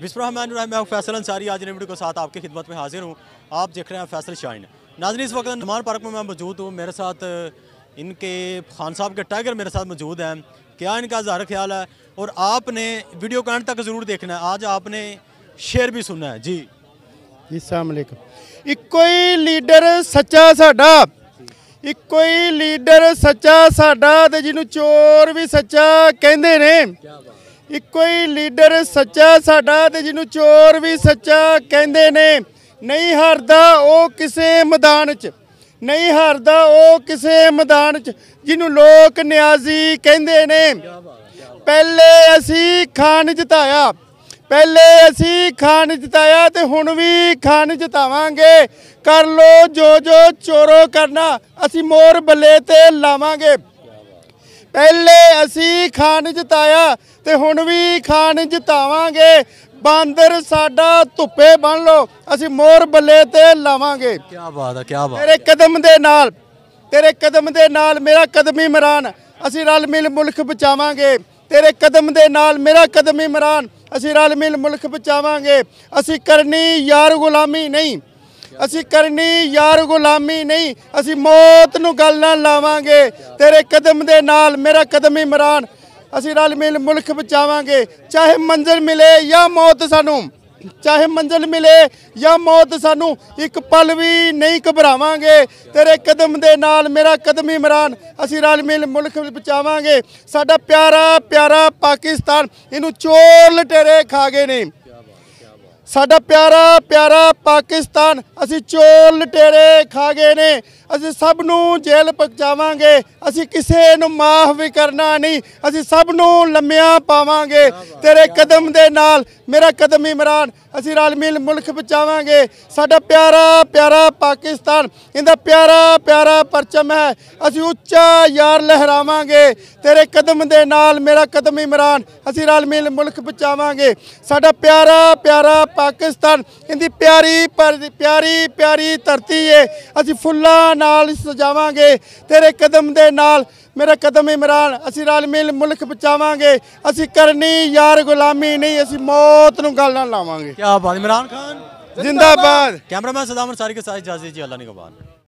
बिस्मान फैसल सारी आज रेवडी को साथ आपकी खिदमत में हाजिर हूँ आप देख रहे हैं फैसल शाइन नाजन इस वक्त नमान पार्क में मैं मौजूद हूँ मेरे साथ इनके खान साहब के टाइगर मेरे साथ मौजूद हैं क्या इनका ज़ाहिर ख्याल है और आपने वीडियो का तक ज़रूर देखना है आज आपने शेर भी सुनना है जी जी इको ही लीडर सच्चा साडा ਇੱਕੋ ਹੀ ਲੀਡਰ ਸੱਚਾ ਸਾਡਾ ਤੇ ਜਿਹਨੂੰ ਚੋਰ ਵੀ ਸੱਚਾ ਕਹਿੰਦੇ ਇੱਕੋ ਹੀ ਲੀਡਰ ਸੱਚਾ ਸਾਡਾ ਤੇ ਜਿਹਨੂੰ ਚੋਰ ਵੀ ਸੱਚਾ ਕਹਿੰਦੇ ਨੇ ਨਹੀਂ ਹਾਰਦਾ ਉਹ ਕਿਸੇ ਮੈਦਾਨ 'ਚ ਨਹੀਂ ਹਾਰਦਾ ਉਹ ਕਿਸੇ ਮੈਦਾਨ 'ਚ ਜਿਹਨੂੰ ਲੋਕ ਨਿਆਜ਼ੀ ਕਹਿੰਦੇ ਨੇ ਪਹਿਲੇ ਅਸੀਂ ਖਾਨ ਜਿਤਾਇਆ ਪਹਿਲੇ ਅਸੀਂ ਖਾਨ ਜਿਤਾਇਆ ਤੇ ਹੁਣ ਵੀ ਖਾਨ ਜਿਤਾਵਾਂਗੇ ਕਰ ਲੋ ਜੋ ਜੋ ਚੋਰੋ ਕਰਨਾ ਅਸੀਂ ਮੋਰ ਬੱਲੇ ਤੇ ਲਾਵਾਂਗੇ ਪਹਿਲੇ ਅਸੀਂ ਖਾਨ ਜਿਤਾਇਆ ਤੇ ਹੁਣ ਵੀ ਖਾਨ ਜਿਤਾਵਾਂਗੇ ਬਾਂਦਰ ਸਾਡਾ ਧੁੱਪੇ ਬਣ ਲੋ ਅਸੀਂ ਮੋਰ ਬੱਲੇ ਤੇ ਲਾਵਾਂਗੇ ਕੀ ਬਾਤ ਹੈ ਕੀ ਬਾਤ ਤੇਰੇ ਕਦਮ ਦੇ ਨਾਲ ਤੇਰੇ ਕਦਮ ਦੇ ਨਾਲ ਮੇਰਾ ਕਦਮੀ ਮਰਾਨ ਅਸੀਂ ਰਲ ਮਿਲ ਮੁਲਕ ਬਚਾਵਾਂਗੇ ਤੇਰੇ ਕਦਮ ਦੇ ਨਾਲ ਮੇਰਾ ਕਦਮੀ ਮਰਾਨ ਅਸੀਂ ਰਲ ਮਿਲ ਮੁਲਕ ਬਚਾਵਾਂਗੇ ਅਸੀਂ ਕਰਨੀ ਯਾਰ ਗੁਲਾਮੀ ਨਹੀਂ ਅਸੀਂ ਕਰਨੀ ਯਾਰ ਗੁਲਾਮੀ ਨਹੀਂ ਅਸੀਂ ਮੌਤ ਨੂੰ ਗੱਲ ਨਾ ਲਾਵਾਂਗੇ ਤੇਰੇ ਕਦਮ ਦੇ ਨਾਲ ਮੇਰਾ ਕਦਮ ਇਮਰਾਨ ਅਸੀਂ ਰਲ ਮਿਲ ਮੁਲਕ ਬਚਾਵਾਂਗੇ ਚਾਹੇ ਮੰਜ਼ਰ ਮਿਲੇ ਜਾਂ ਮੌਤ ਸਾਨੂੰ ਚਾਹੇ ਮੰਜ਼ਲ ਮਿਲੇ ਜਾਂ ਮੌਤ ਸਾਨੂੰ ਇੱਕ ਪਲ ਵੀ ਨਹੀਂ ਘਬਰਾਵਾਂਗੇ ਤੇਰੇ ਕਦਮ ਦੇ ਨਾਲ ਮੇਰਾ ਕਦਮ ਇਮਰਾਨ ਅਸੀਂ ਰਲ ਮਿਲ ਮੁਲਕ ਬਚਾਵਾਂਗੇ ਸਾਡਾ ਪਿਆਰਾ ਪਿਆਰਾ ਪਾਕਿਸਤਾਨ ਇਹਨੂੰ ਚੋਰ ਲਟੇਰੇ ਖਾ ਗਏ ਨੇ ਸਾਡਾ ਪਿਆਰਾ ਪਿਆਰਾ ਪਾਕਿਸਤਾਨ ਅਸੀਂ ਚੋਲ ਲਟੇਰੇ ਖਾ ਗਏ ਨੇ ਅਸੀਂ ਸਭ ਨੂੰ ਜੇਲ੍ਹ ਪਹੁੰਚਾਵਾਂਗੇ ਅਸੀਂ ਕਿਸੇ ਨੂੰ ਮਾਫ ਵੀ ਕਰਨਾ ਨਹੀਂ ਅਸੀਂ ਸਭ ਨੂੰ ਲੰਮਿਆਂ ਪਾਵਾਂਗੇ ਤੇਰੇ ਕਦਮ ਦੇ ਨਾਲ ਮੇਰਾ ਕਦਮ ਇਮਰਾਨ ਅਸੀਂ ਰਲਮਿਲ ਮੁਲਕ ਬਚਾਵਾਂਗੇ ਸਾਡਾ ਪਿਆਰਾ ਪਿਆਰਾ ਪਾਕਿਸਤਾਨ ਇਹਦਾ ਪਿਆਰਾ ਪਿਆਰਾ ਪਰਚਮ ਹੈ ਅਸੀਂ ਉੱਚਾ ਯਾਰ ਲਹਿਰਾਵਾਂਗੇ ਤੇਰੇ ਕਦਮ ਦੇ ਨਾਲ ਮੇਰਾ ਕਦਮ ਇਮਰਾਨ ਅਸੀਂ ਰਲਮਿਲ ਮੁਲਕ ਬਚਾਵਾਂਗੇ ਸਾਡਾ ਪਿਆਰਾ ਪਿਆਰਾ ਪਾਕਿਸਤਾਨ ਇਹਦੀ ਪਿਆਰੀ ਪਿਆਰੀ ਪਿਆਰੀ ਧਰਤੀ ਏ ਅਸੀਂ ਫੁੱਲਾਂ ਨਾਲ ਸਜਾਵਾਂਗੇ ਤੇਰੇ ਕਦਮ ਦੇ ਨਾਲ ਮੇਰਾ ਕਦਮ ਇਮਰਾਨ ਅਸੀਂ ਰਲ ਮਿਲ ਮੁਲਕ ਬਚਾਵਾਂਗੇ ਅਸੀਂ ਕਰਨੀ ਯਾਰ ਗੁਲਾਮੀ ਨਹੀਂ ਅਸੀਂ ਮੌਤ ਨੂੰ ਗੱਲ ਨਾ ਲਾਵਾਂਗੇ ਕੀ ਬਾਤ ਇਮਰਾਨ ਖਾਨ ਜ਼ਿੰਦਾਬਾਦ ਕੈਮਰਾਮੈਨ ਸਦਾਮਨ ਸਾਰੀ ਕੇ ਸਾਥ ਜਾਜ਼ੀ ਜੀ ਅੱਲਾ ਕਬਾਨ